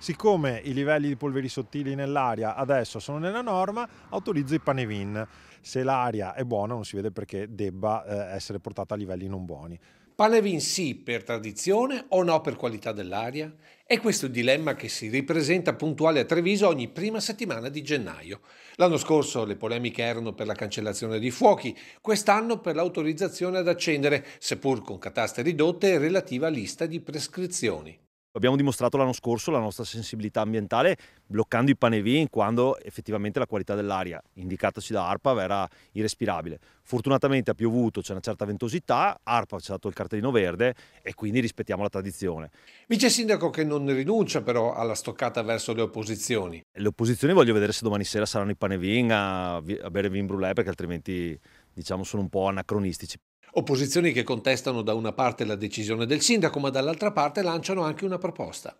Siccome i livelli di polveri sottili nell'aria adesso sono nella norma, autorizzo i panevin. Se l'aria è buona non si vede perché debba eh, essere portata a livelli non buoni. Panevin sì per tradizione o no per qualità dell'aria? È questo il dilemma che si ripresenta puntuale a Treviso ogni prima settimana di gennaio. L'anno scorso le polemiche erano per la cancellazione di fuochi, quest'anno per l'autorizzazione ad accendere, seppur con cataste ridotte, e relativa lista di prescrizioni abbiamo dimostrato l'anno scorso la nostra sensibilità ambientale bloccando i panevin quando effettivamente la qualità dell'aria indicataci da ARPAV era irrespirabile. Fortunatamente ha piovuto, c'è una certa ventosità, ARPAV ci ha dato il cartellino verde e quindi rispettiamo la tradizione. Vice sindaco che non rinuncia però alla stoccata verso le opposizioni. Le opposizioni voglio vedere se domani sera saranno i panevin a, a bere vin brulè perché altrimenti diciamo sono un po' anacronistici. Opposizioni che contestano da una parte la decisione del sindaco, ma dall'altra parte lanciano anche una proposta.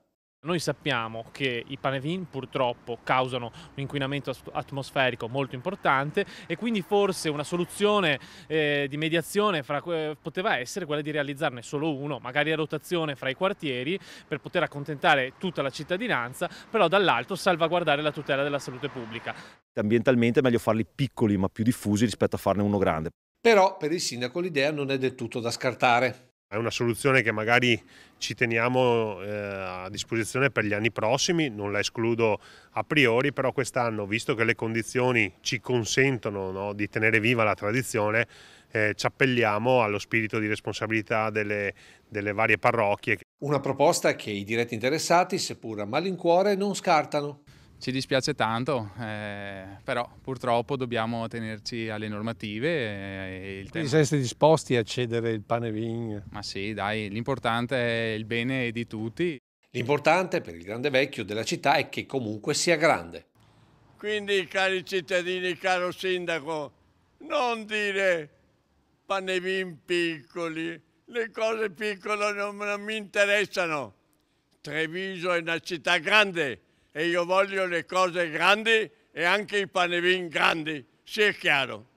Noi sappiamo che i panevin purtroppo causano un inquinamento atmosferico molto importante e quindi forse una soluzione eh, di mediazione fra, eh, poteva essere quella di realizzarne solo uno, magari a rotazione fra i quartieri per poter accontentare tutta la cittadinanza, però dall'alto salvaguardare la tutela della salute pubblica. Ambientalmente è meglio farli piccoli ma più diffusi rispetto a farne uno grande. Però per il sindaco l'idea non è del tutto da scartare. È una soluzione che magari ci teniamo eh, a disposizione per gli anni prossimi, non la escludo a priori, però quest'anno, visto che le condizioni ci consentono no, di tenere viva la tradizione, eh, ci appelliamo allo spirito di responsabilità delle, delle varie parrocchie. Una proposta che i diretti interessati, seppur a malincuore, non scartano. Ci dispiace tanto, eh, però purtroppo dobbiamo tenerci alle normative. E, e Quindi sareste disposti a cedere il pane vigna? Ma sì, dai, l'importante è il bene di tutti. L'importante per il grande vecchio della città è che comunque sia grande. Quindi, cari cittadini, caro sindaco, non dire panevin piccoli, le cose piccole non, non mi interessano. Treviso è una città grande e io voglio le cose grandi e anche i panevin grandi, sia chiaro.